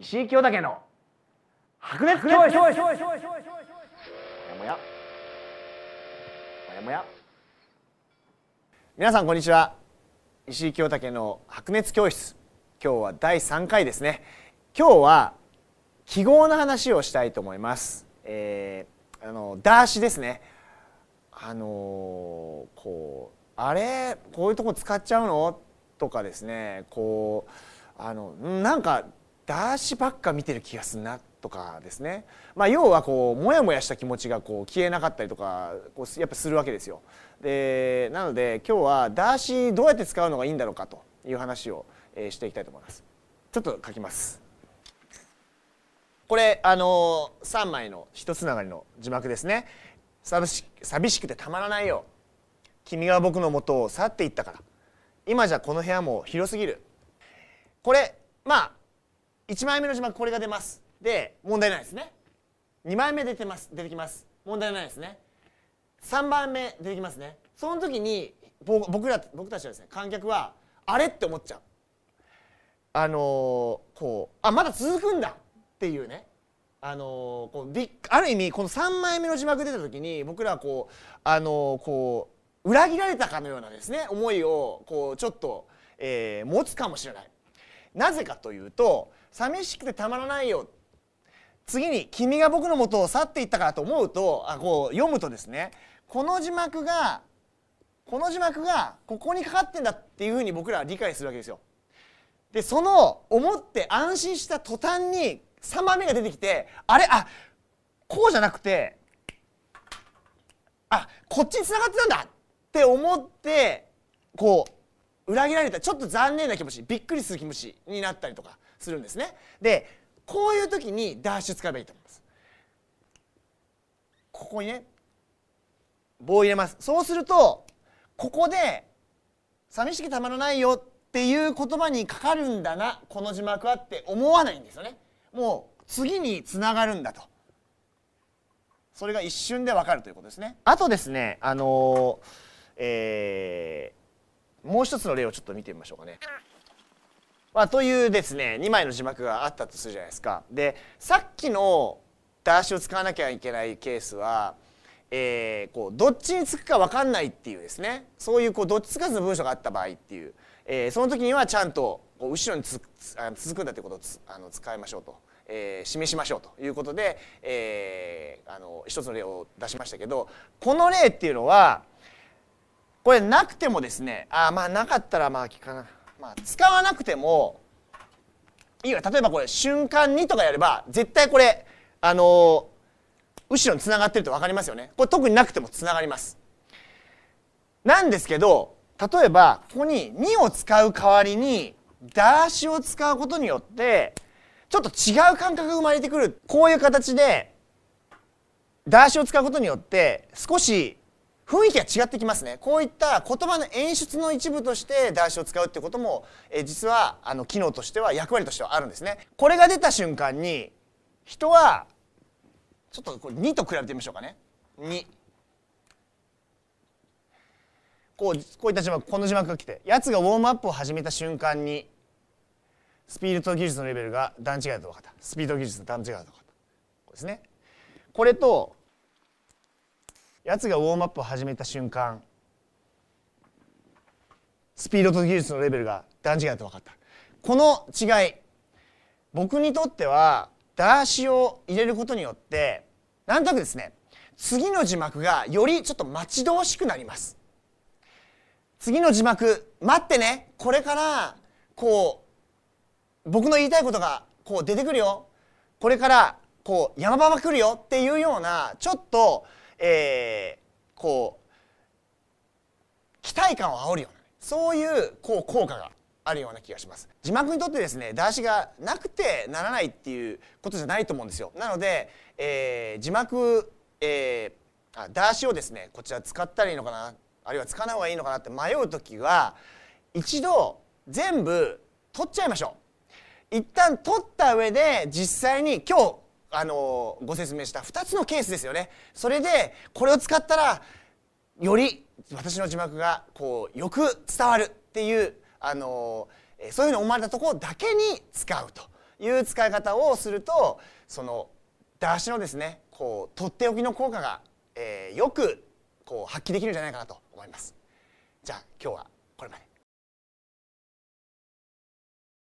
石井清武の白熱教室もやもやもやもや皆さんこんにちは石井清武の白熱教室今日は第3回ですね今日は記号の話をしたいと思います、えー、あのダーシですねあのー、こうあれこういうとこ使っちゃうのとかですねこうあのなんかダーシばっか見てる気がするなとかですね、まあ、要はこうもやもやした気持ちがこう消えなかったりとかこうやっぱするわけですよでなので今日はダーシどうやって使うのがいいんだろうかという話をしていきたいと思いますちょっと書きますこれあの3枚の一つながりの字幕ですね寂し寂しくてたまらないよ君が僕の元を去っていったから今じゃこの部屋も広すぎるこれまあ1枚目の字幕これが出ますで問題ないですね2枚目出てます出てきます問題ないですね3番目出てきますねその時に僕ら僕たちはですね観客はあれって思っちゃうあのー、こうあまだ続くんだっていうねあのー、こうある意味この3枚目の字幕出た時に僕らはこうあのー、こう裏切られたかのようなですね思いをこうちょっと、えー、持つかもしれないなぜかというと寂しくてたまらないよ次に「君が僕のもとを去っていったから」と思うとあこう読むとですねこの字幕がこの字幕がここにかかってんだっていうふうに僕らは理解するわけですよ。でその思って安心した途端に3番目が出てきてあれあこうじゃなくてあこっちに繋がってたんだって思ってこう裏切られたちょっと残念な気持ちびっくりする気持ちになったりとかするんですねでこういう時にダッシュ使えばいいと思いますここにね棒を入れますそうするとここで「寂しきたまらないよ」っていう言葉にかかるんだなこの字幕はって思わないんですよねもう次につながるんだとそれが一瞬でわかるということですねあとですねあのー、えーもう一つの例をちょっと見てみましょうかね。まあ、というですね2枚の字幕があったとするじゃないですか。でさっきのダッシュを使わなきゃいけないケースは、えー、こうどっちにつくか分かんないっていうですねそういうこうどっちつかずの文章があった場合っていう、えー、その時にはちゃんとこう後ろにつあの続くんだということをあの使いましょうと。えー、示しましょうということで、えー、あの一つの例を出しましたけどこの例っていうのはこれなくてもですねあまあなかったらまあ聞かな、まあ、使わなくてもいいよ例えばこれ瞬間にとかやれば絶対これあのー、後ろにつながってると分かりますよねこれ特になくてもつながりますなんですけど例えばここに「2」を使う代わりに「ダーシを使うことによってちょっと違う感覚が生まれてくるこういう形でダーシを使うことによって少し雰囲気が違ってきますねこういった言葉の演出の一部として台詞を使うってことも、え実はあの機能としては役割としてはあるんですねこれが出た瞬間に人はちょっとこれ2と比べてみましょうかね2こうこういった字幕この字幕が来てやつがウォームアップを始めた瞬間にスピードと技術のレベルが段違いだと分かったスピード技術の段違いだと分かったこれですねこれとやつがウォームアップを始めた瞬間スピードと技術のレベルが段違いだと分かったこの違い僕にとってはダーシを入れることによってなんとなくですね次の字幕がよりちょっと待ち遠しくなります次の字幕待ってねこれからこう僕の言いたいことがこう出てくるよこれからこう山場が来るよっていうようなちょっとえー、こう期待感を煽るような、そういうこう効果があるような気がします字幕にとってですね出しがなくてならないっていうことじゃないと思うんですよなので、えー、字幕、えー、あ出しをですねこちら使ったらいいのかなあるいは使わない方がいいのかなって迷う時は一度全部取っちゃいましょう一旦取った上で実際に今日あのご説明した2つのケースですよねそれでこれを使ったらより私の字幕がこうよく伝わるっていうあのそういうふうに思われたところだけに使うという使い方をするとその出しのですねこうとっておきの効果が、えー、よくこう発揮できるんじゃないかなと思います。じゃあ今日はこれまで